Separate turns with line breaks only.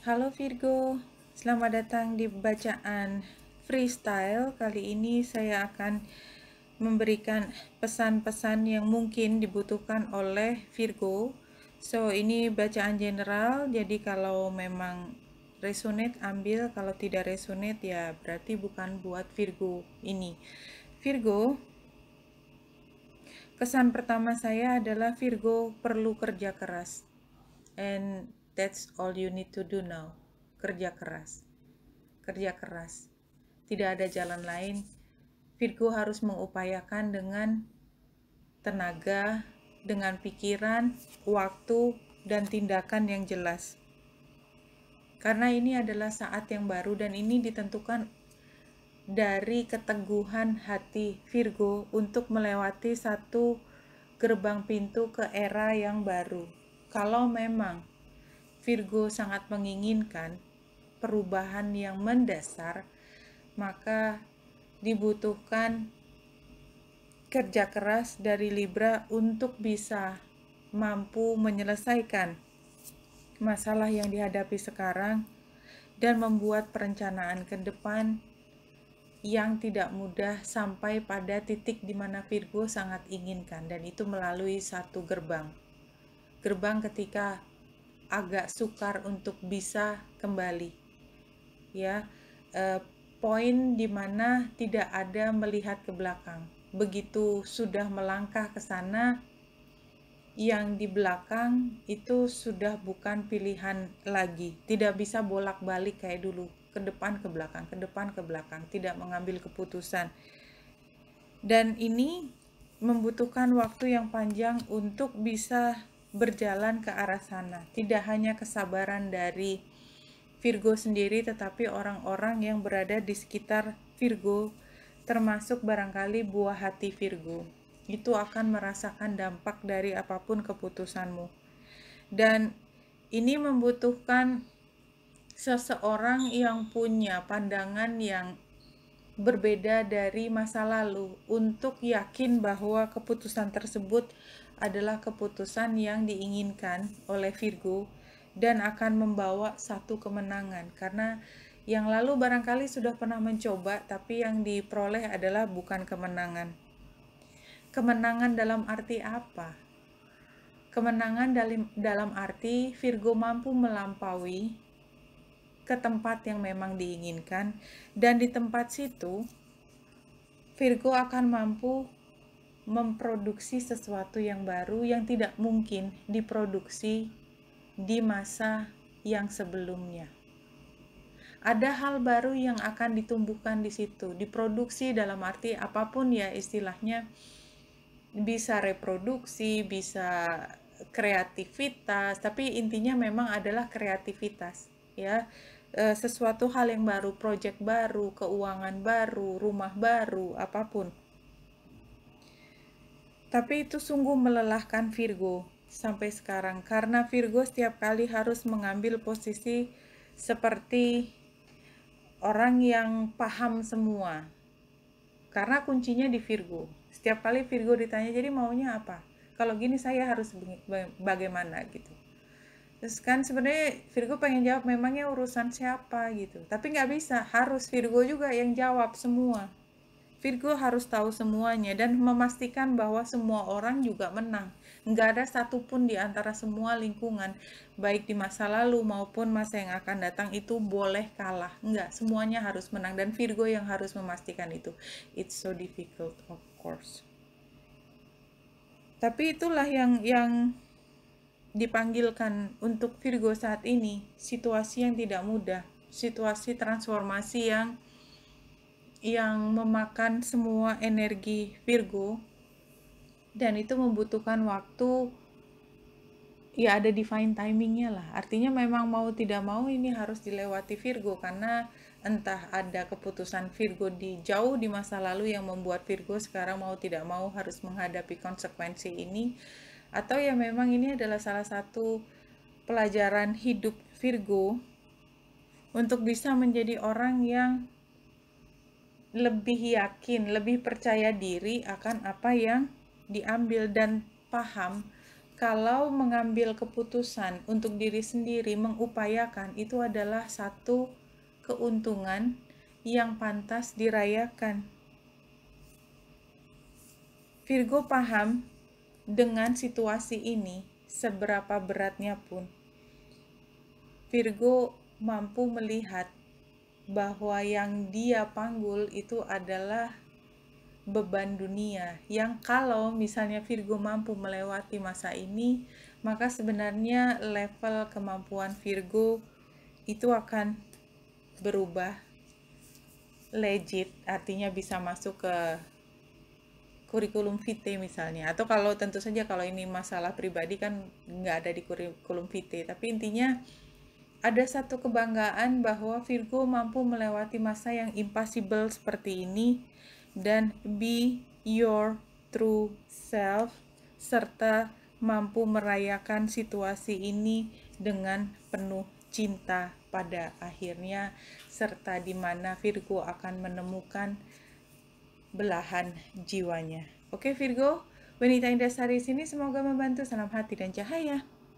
Halo Virgo, selamat datang di bacaan freestyle. Kali ini saya akan memberikan pesan-pesan yang mungkin dibutuhkan oleh Virgo. So, ini bacaan general, jadi kalau memang resonate ambil, kalau tidak resonate ya berarti bukan buat Virgo ini. Virgo, kesan pertama saya adalah Virgo perlu kerja keras. And That's all you need to do now. Kerja keras. Kerja keras. Tidak ada jalan lain. Virgo harus mengupayakan dengan tenaga, dengan pikiran, waktu, dan tindakan yang jelas. Karena ini adalah saat yang baru dan ini ditentukan dari keteguhan hati Virgo untuk melewati satu gerbang pintu ke era yang baru. Kalau memang Virgo sangat menginginkan perubahan yang mendasar, maka dibutuhkan kerja keras dari Libra untuk bisa mampu menyelesaikan masalah yang dihadapi sekarang dan membuat perencanaan ke depan yang tidak mudah sampai pada titik di mana Virgo sangat inginkan dan itu melalui satu gerbang. Gerbang ketika agak sukar untuk bisa kembali. Ya, eh, poin di mana tidak ada melihat ke belakang. Begitu sudah melangkah ke sana, yang di belakang itu sudah bukan pilihan lagi, tidak bisa bolak-balik kayak dulu, ke depan ke belakang, ke depan ke belakang, tidak mengambil keputusan. Dan ini membutuhkan waktu yang panjang untuk bisa berjalan ke arah sana. Tidak hanya kesabaran dari Virgo sendiri, tetapi orang-orang yang berada di sekitar Virgo, termasuk barangkali buah hati Virgo, itu akan merasakan dampak dari apapun keputusanmu. Dan ini membutuhkan seseorang yang punya pandangan yang berbeda dari masa lalu untuk yakin bahwa keputusan tersebut adalah keputusan yang diinginkan oleh Virgo dan akan membawa satu kemenangan karena yang lalu barangkali sudah pernah mencoba tapi yang diperoleh adalah bukan kemenangan. Kemenangan dalam arti apa? Kemenangan dalam dalam arti Virgo mampu melampaui ke tempat yang memang diinginkan dan di tempat situ Virgo akan mampu memproduksi sesuatu yang baru yang tidak mungkin diproduksi di masa yang sebelumnya. Ada hal baru yang akan ditumbuhkan di situ, diproduksi dalam arti apapun ya istilahnya bisa reproduksi, bisa kreativitas, tapi intinya memang adalah kreativitas ya. E, sesuatu hal yang baru, proyek baru, keuangan baru, rumah baru, apapun. Tapi itu sungguh melelahkan Virgo sampai sekarang karena Virgo setiap kali harus mengambil posisi seperti orang yang paham semua. Karena kuncinya di Virgo. Setiap kali Virgo ditanya jadi maunya apa? Kalau gini saya harus bagaimana gitu. Terus kan sebenarnya Virgo pengen jawab memangnya urusan siapa gitu. Tapi nggak bisa, harus Virgo juga yang jawab semua Virgo harus tahu semuanya dan memastikan bahwa semua orang juga menang. Nggak ada satupun di antara semua lingkungan, baik di masa lalu maupun masa yang akan datang itu boleh kalah. Nggak, semuanya harus menang dan Virgo yang harus memastikan itu. It's so difficult, of course. Tapi itulah yang yang dipanggilkan untuk Virgo saat ini, situasi yang tidak mudah, situasi transformasi yang yang memakan semua energi Virgo dan itu membutuhkan waktu ya ada divine timingnya lah artinya memang mau tidak mau ini harus dilewati Virgo karena entah ada keputusan Virgo di jauh di masa lalu yang membuat Virgo sekarang mau tidak mau harus menghadapi konsekuensi ini atau ya memang ini adalah salah satu pelajaran hidup Virgo untuk bisa menjadi orang yang lebih yakin, lebih percaya diri akan apa yang diambil dan paham kalau mengambil keputusan untuk diri sendiri mengupayakan itu adalah satu keuntungan yang pantas dirayakan. Virgo paham dengan situasi ini seberapa beratnya pun. Virgo mampu melihat bahwa yang dia panggul itu adalah beban dunia yang kalau misalnya Virgo mampu melewati masa ini maka sebenarnya level kemampuan Virgo itu akan berubah legit artinya bisa masuk ke kurikulum vitae misalnya atau kalau tentu saja kalau ini masalah pribadi kan nggak ada di kurikulum vitae tapi intinya ada satu kebanggaan bahwa Virgo mampu melewati masa yang impossible seperti ini dan be your true self serta mampu merayakan situasi ini dengan penuh cinta pada akhirnya serta di mana Virgo akan menemukan belahan jiwanya. Oke Virgo, wanita indah Sari sini semoga membantu salam hati dan cahaya.